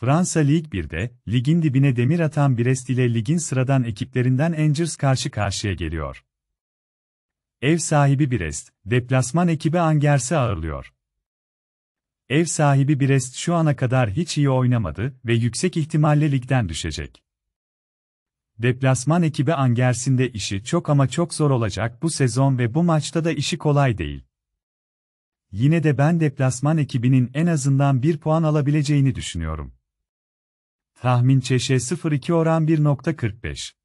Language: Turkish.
Fransa Lig 1'de, ligin dibine demir atan Brest ile ligin sıradan ekiplerinden Angers karşı karşıya geliyor. Ev sahibi Brest, deplasman ekibi Angers'i ağırlıyor. Ev sahibi Brest şu ana kadar hiç iyi oynamadı ve yüksek ihtimalle ligden düşecek. Deplasman ekibi Angers'in de işi çok ama çok zor olacak bu sezon ve bu maçta da işi kolay değil. Yine de ben deplasman ekibinin en azından bir puan alabileceğini düşünüyorum. Tahmin Çeşe 02 oran 1.45